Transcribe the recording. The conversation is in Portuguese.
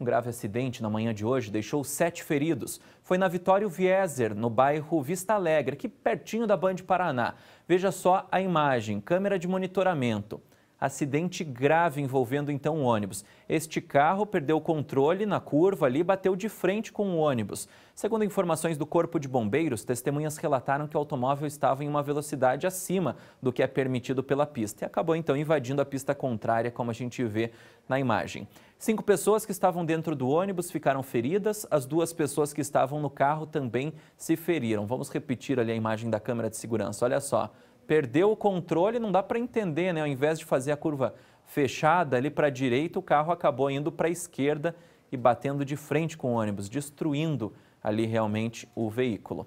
Um grave acidente na manhã de hoje deixou sete feridos. Foi na Vitório Vieser, no bairro Vista Alegre, aqui pertinho da Band Paraná. Veja só a imagem, câmera de monitoramento acidente grave envolvendo então um ônibus. Este carro perdeu o controle na curva ali e bateu de frente com o ônibus. Segundo informações do Corpo de Bombeiros, testemunhas relataram que o automóvel estava em uma velocidade acima do que é permitido pela pista e acabou então invadindo a pista contrária, como a gente vê na imagem. Cinco pessoas que estavam dentro do ônibus ficaram feridas, as duas pessoas que estavam no carro também se feriram. Vamos repetir ali a imagem da câmera de segurança. Olha só perdeu o controle, não dá para entender, né? Ao invés de fazer a curva fechada ali para a direita, o carro acabou indo para a esquerda e batendo de frente com o ônibus, destruindo ali realmente o veículo.